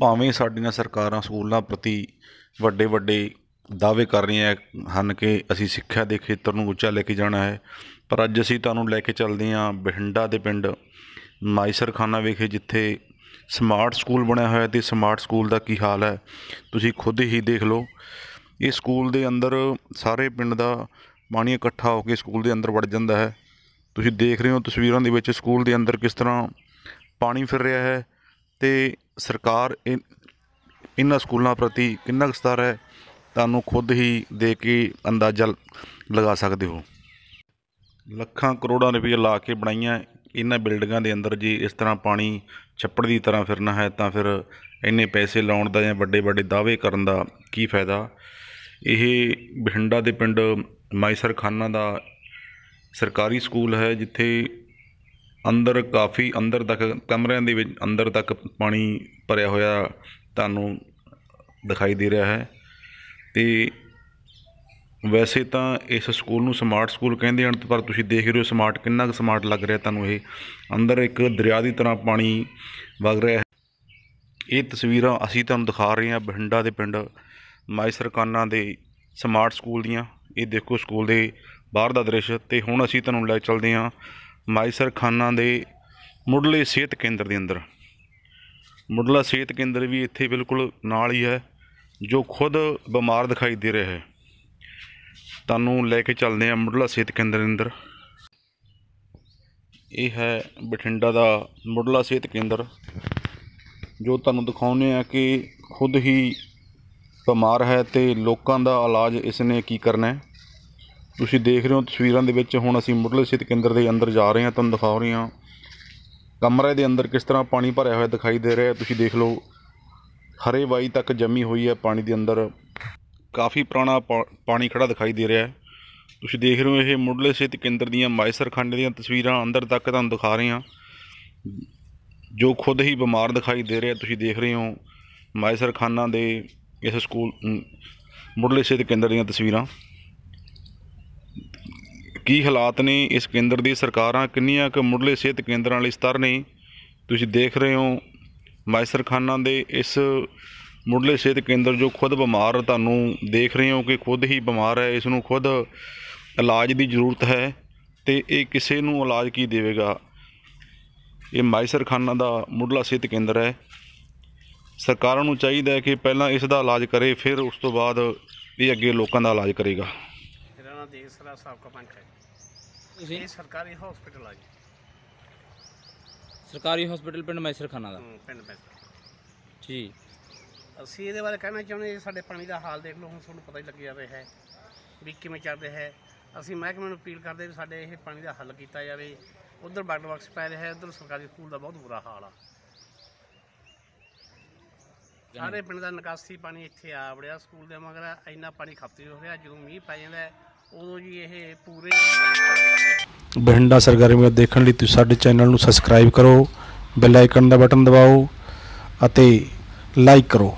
ਭਾਵੇਂ ਸਾਡੀਆਂ ਸਰਕਾਰਾਂ ਸਕੂਲਾਂ ਪ੍ਰਤੀ ਵੱਡੇ ਵੱਡੇ ਦਾਅਵੇ ਕਰ ਰਹੀਆਂ ਹਨ ਕਿ ਅਸੀਂ ਸਿੱਖਿਆ ਦੇ ਖੇਤਰ ਨੂੰ ਉੱਚਾ ਲੈ ਕੇ ਜਾਣਾ ਹੈ ਪਰ ਅੱਜ ਅਸੀਂ ਤੁਹਾਨੂੰ ਲੈ ਕੇ ਚੱਲਦੇ ਹਾਂ ਬਹਿੰਡਾ ਦੇ ਪਿੰਡ ਮਾਈਸਰਖਾਨਾ ਵਿਖੇ ਜਿੱਥੇ ਸਮਾਰਟ ਸਕੂਲ ਬਣਿਆ ਹੋਇਆ ਤੇ ਸਮਾਰਟ ਸਕੂਲ ਦਾ ਕੀ ਹਾਲ ਹੈ ਤੁਸੀਂ ਖੁਦ ਹੀ ਦੇਖ ਲਓ ਇਹ ਸਕੂਲ ਦੇ ਅੰਦਰ ਸਾਰੇ ਪਿੰਡ ਦਾ ਪਾਣੀ ਇਕੱਠਾ ਹੋ ਕੇ ਸਕੂਲ ਦੇ ਅੰਦਰ ਵੜ ਜਾਂਦਾ ਹੈ ਤੁਸੀਂ ਦੇਖ ਰਹੇ ਹੋ ਤਸਵੀਰਾਂ ਦੇ ਵਿੱਚ ਸਕੂਲ ਦੇ ਅੰਦਰ ਕਿਸ ਤਰ੍ਹਾਂ ਪਾਣੀ ਫਿਰ ਰਿਹਾ ਹੈ ਤੇ ਸਰਕਾਰ ਇਨ- ਇਹਨਾਂ ਸਕੂਲਾਂ ਪ੍ਰਤੀ ਕਿੰਨਾ ਕੁ ਹੈ ਤੁਹਾਨੂੰ ਖੁਦ ਹੀ ਦੇਖ ਕੇ ਅੰਦਾਜ਼ਾ ਲਗਾ ਸਕਦੇ ਹੋ ਲੱਖਾਂ ਕਰੋੜਾਂ ਰੁਪਏ ਲਾ ਕੇ ਬਣਾਈਆਂ ਇਹਨਾਂ ਬਿਲਡਿੰਗਾਂ ਦੇ ਅੰਦਰ ਜੀ ਇਸ ਤਰ੍ਹਾਂ ਪਾਣੀ ਛੱਪੜ ਦੀ ਤਰ੍ਹਾਂ ਫਿਰਨਾ ਹੈ ਤਾਂ ਫਿਰ ਇੰਨੇ ਪੈਸੇ ਲਾਉਣ ਦਾ ਜਾਂ ਵੱਡੇ ਵੱਡੇ ਦਾਅਵੇ ਕਰਨ ਦਾ ਕੀ ਫਾਇਦਾ ਇਹ ਬਿਹੰਡਾ ਦੇ ਪਿੰਡ ਮਾਈਸਰ ਖਾਨਾ ਦਾ ਸਰਕਾਰੀ ਸਕੂਲ ਹੈ ਜਿੱਥੇ ਅੰਦਰ ਕਾਫੀ ਅੰਦਰ ਤੱਕ ਕਮਰਿਆਂ ਦੇ ਵਿੱਚ ਅੰਦਰ ਤੱਕ ਪਾਣੀ ਭਰਿਆ ਹੋਇਆ ਤੁਹਾਨੂੰ ਦਿਖਾਈ ਦੇ ਰਿਹਾ ਹੈ ਤੇ ਵੈਸੇ ਤਾਂ ਇਸ ਸਕੂਲ ਨੂੰ ਸਮਾਰਟ ਸਕੂਲ ਕਹਿੰਦੇ ਹਨ ਪਰ ਤੁਸੀਂ ਦੇਖ ਰਹੇ ਹੋ ਸਮਾਰਟ ਕਿੰਨਾ ਕੁ ਸਮਾਰਟ ਲੱਗ ਰਿਹਾ ਤੁਹਾਨੂੰ ਇਹ ਅੰਦਰ ਇੱਕ ਦਰਿਆ ਦੀ ਤਰ੍ਹਾਂ ਪਾਣੀ ਵਗ ਰਿਹਾ ਹੈ ਇਹ ਤਸਵੀਰਾਂ ਅਸੀਂ ਤੁਹਾਨੂੰ ਦਿਖਾ ਰਹੇ ਹਾਂ ਬਹਿੰਡਾ ਦੇ ਪਿੰਡ ਮਾਇਸਰਕਾਨਾ ਦੇ ਸਮਾਰਟ ਸਕੂਲ ਦੀਆਂ ਇਹ ਦੇਖੋ ਸਕੂਲ ਦੇ ਬਾਹਰ ਦਾ ਦ੍ਰਿਸ਼ ਤੇ ਹੁਣ ਅਸੀਂ ਤੁਹਾਨੂੰ ਲੈ ਚੱਲਦੇ ਹਾਂ ਮਾਈਸਰ ਖਾਨਾ ਦੇ ਮੁੱਢਲੇ ਸਿਹਤ ਕੇਂਦਰ ਦੇ ਅੰਦਰ ਮੁੱਢਲਾ ਸਿਹਤ ਕੇਂਦਰ ਵੀ ਇੱਥੇ ਬਿਲਕੁਲ ਨਾਲ ਹੀ ਹੈ ਜੋ ਖੁਦ ਬਿਮਾਰ ਦਿਖਾਈ ਦੇ ਰਿਹਾ ਹੈ ਤੁਹਾਨੂੰ ਲੈ ਕੇ ਚੱਲਦੇ ਆ ਮੁੱਢਲਾ ਸਿਹਤ ਕੇਂਦਰ ਦੇ ਅੰਦਰ ਇਹ ਹੈ ਬਠਿੰਡਾ ਦਾ ਮੁੱਢਲਾ ਸਿਹਤ ਕੇਂਦਰ ਜੋ ਤੁਹਾਨੂੰ ਦਿਖਾਉਨੇ ਆ ਕਿ ਖੁਦ ਹੀ ਬਿਮਾਰ ਹੈ ਤੇ ਲੋਕਾਂ ਦਾ ਇਲਾਜ ਇਸ ਨੇ ਕੀ ਕਰਨਾ ਹੈ ਤੁਸੀਂ ਦੇਖ ਰਹੇ ਹੋ ਤਸਵੀਰਾਂ ਦੇ ਵਿੱਚ ਹੁਣ ਅਸੀਂ ਮੁੱਢਲੇ ਸਿਹਤ ਕੇਂਦਰ ਦੇ ਅੰਦਰ ਜਾ ਰਹੇ ਹਾਂ ਤੁਹਾਨੂੰ ਦਿਖਾ ਰਹੇ ਹਾਂ ਕਮਰੇ ਦੇ ਅੰਦਰ ਕਿਸ ਤਰ੍ਹਾਂ ਪਾਣੀ ਭਰਿਆ ਹੋਇਆ ਦਿਖਾਈ ਦੇ ਰਿਹਾ ਤੁਸੀਂ ਦੇਖ ਲਓ ਹਰੇ ਵਾਈ ਤੱਕ ਜੰਮੀ ਹੋਈ ਹੈ ਪਾਣੀ ਦੇ ਅੰਦਰ ਕਾਫੀ ਪੁਰਾਣਾ ਪਾਣੀ ਖੜਾ ਦਿਖਾਈ ਦੇ ਰਿਹਾ ਤੁਸੀਂ ਦੇਖ ਰਹੇ ਹੋ ਇਹ ਮੁੱਢਲੇ ਸਿਹਤ ਕੇਂਦਰ ਦੀਆਂ ਮਾਇਸਰ ਖੰਡ ਦੀਆਂ ਤਸਵੀਰਾਂ ਅੰਦਰ ਤੱਕ ਤੁਹਾਨੂੰ ਦਿਖਾ ਰਹੇ ਹਾਂ ਜੋ ਖੁਦ ਹੀ ਬਿਮਾਰ ਦਿਖਾਈ ਦੇ ਰਿਹਾ ਤੁਸੀਂ ਦੇਖ ਰਹੇ ਹੋ ਮਾਇਸਰ ਖਾਨਾ ਦੇ ਇਸ ਸਕੂਲ ਮੁੱਢਲੇ ਸਿਹਤ ਕੇਂਦਰ ਦੀਆਂ ਤਸਵੀਰਾਂ ਕੀ ਹਾਲਾਤ ਨੇ ਇਸ ਕੇਂਦਰ ਦੀ ਸਰਕਾਰਾਂ ਕਿੰਨੀਆਂ ਕੁ ਮੁੱਢਲੇ ਸਿਹਤ ਕੇਂਦਰਾਂ ਲਈ ਸਤਰ ਨੇ ਤੁਸੀਂ ਦੇਖ ਰਹੇ ਹੋ ਮਾਇਸਰ ਦੇ ਇਸ ਮੁੱਢਲੇ ਸਿਹਤ ਕੇਂਦਰ ਜੋ ਖੁਦ ਬਿਮਾਰ ਤੁਹਾਨੂੰ ਦੇਖ ਰਹੇ ਹੋ ਕਿ ਖੁਦ ਹੀ ਬਿਮਾਰ ਹੈ ਇਸ ਨੂੰ ਖੁਦ ਇਲਾਜ ਦੀ ਜ਼ਰੂਰਤ ਹੈ ਤੇ ਇਹ ਕਿਸੇ ਨੂੰ ਇਲਾਜ ਕੀ ਦੇਵੇਗਾ ਇਹ ਮਾਇਸਰ ਦਾ ਮੁੱਢਲਾ ਸਿਹਤ ਕੇਂਦਰ ਹੈ ਸਰਕਾਰਾਂ ਨੂੰ ਚਾਹੀਦਾ ਹੈ ਕਿ ਪਹਿਲਾਂ ਇਸ ਦਾ ਇਲਾਜ ਕਰੇ ਫਿਰ ਉਸ ਤੋਂ ਬਾਅਦ ਇਹ ਅੱਗੇ ਲੋਕਾਂ ਦਾ ਇਲਾਜ ਕਰੇਗਾ ਮੇਰਾ ਦੇਸ਼ ਦਾ ਸਾਬਕਾ ਪੰਚ ਹੈ ਇਹ ਸਰਕਾਰੀ ਹਸਪੀਟਲ ਆ ਜੀ ਸਰਕਾਰੀ ਹਸਪੀਟਲ ਪਿੰਡ ਮੈਸਰਖਾਨਾ ਦਾ ਪਿੰਡ ਮੈਸਰ ਜੀ ਅਸੀਂ ਇਹਦੇ ਬਾਰੇ ਕਹਿਣਾ ਚਾਹੁੰਦੇ ਜੀ ਸਾਡੇ ਪਾਣੀ ਦਾ ਹਾਲ ਦੇਖ ਲਓ ਹੁਣ ਤੁਹਾਨੂੰ ਪਤਾ ਹੀ ਲੱਗ ਜਾ ਰਿਹਾ ਹੈ ਵੀ ਕਿਵੇਂ ਚੱਲ ਰਿਹਾ ਹੈ ਅਸੀਂ ਮਹਿਕਮੇ ਨੂੰ ਅਪੀਲ ਕਰਦੇ ਵੀ ਸਾਡੇ ਇਹ ਪਾਣੀ ਦਾ ਹੱਲ ਕੀਤਾ ਜਾਵੇ ਉਧਰ ਵਾਟਰ ਬਾਕਸ ਪੈ ਰਿਹਾ ਹੈ ਉਧਰ ਸਰਕਾਰੀ ਸਕੂਲ ਦਾ ਬਹੁਤ ਬੁਰਾ ਹਾਲ ਆ ਸਾਰੇ ਪਿੰਡ ਦਾ ਨਿਕਾਸੀ ਪਾਣੀ ਇੱਥੇ ਆ ਵੜਿਆ ਸਕੂਲ ਦੇ ਮਗਰ ਇੰਨਾ ਪਾਣੀ ਖਪਤੀ ਹੋ ਰਿਹਾ ਜਦੋਂ ਮੀਂਹ ਪੈ ਜਾਂਦਾ ਹੈ, ਉਦੋਂ ਜੀ ਇਹ ਪੂਰੇ ਬਹਿੰਡਾ ਸਰਗਰਮੀਆਂ ਦੇਖਣ ਲਈ ਤੁਸੀਂ ਸਾਡੇ ਚੈਨਲ ਨੂੰ ਸਬਸਕ੍ਰਾਈਬ ਕਰੋ ਬੈਲ ਆਈਕਨ ਦਾ ਬਟਨ ਦਬਾਓ ਅਤੇ ਲਾਈਕ ਕਰੋ